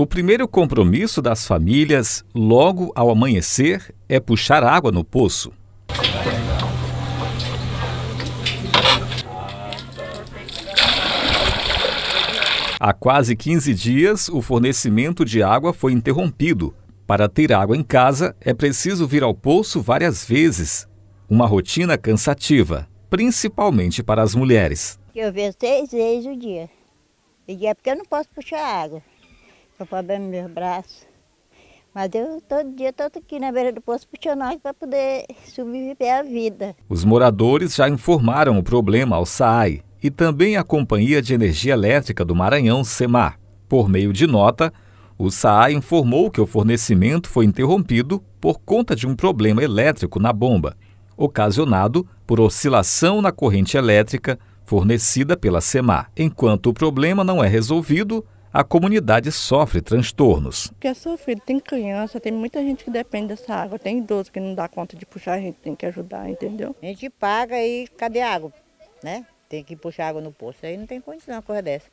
O primeiro compromisso das famílias, logo ao amanhecer, é puxar água no poço. Há quase 15 dias, o fornecimento de água foi interrompido. Para ter água em casa, é preciso vir ao poço várias vezes. Uma rotina cansativa, principalmente para as mulheres. Eu venho seis vezes o dia. E é porque eu não posso puxar água com problema nos meus braços. Mas eu todo dia estou aqui na beira do poço puxando nós para poder sobreviver a vida. Os moradores já informaram o problema ao SAAI e também à Companhia de Energia Elétrica do Maranhão, SEMAR. Por meio de nota, o SAAI informou que o fornecimento foi interrompido por conta de um problema elétrico na bomba, ocasionado por oscilação na corrente elétrica fornecida pela SEMAR. Enquanto o problema não é resolvido, a comunidade sofre transtornos. Porque é sofrido, tem criança, tem muita gente que depende dessa água, tem idoso que não dá conta de puxar, a gente tem que ajudar, entendeu? A gente paga e cadê a água, né? Tem que puxar água no poço, aí não tem condição uma coisa dessa.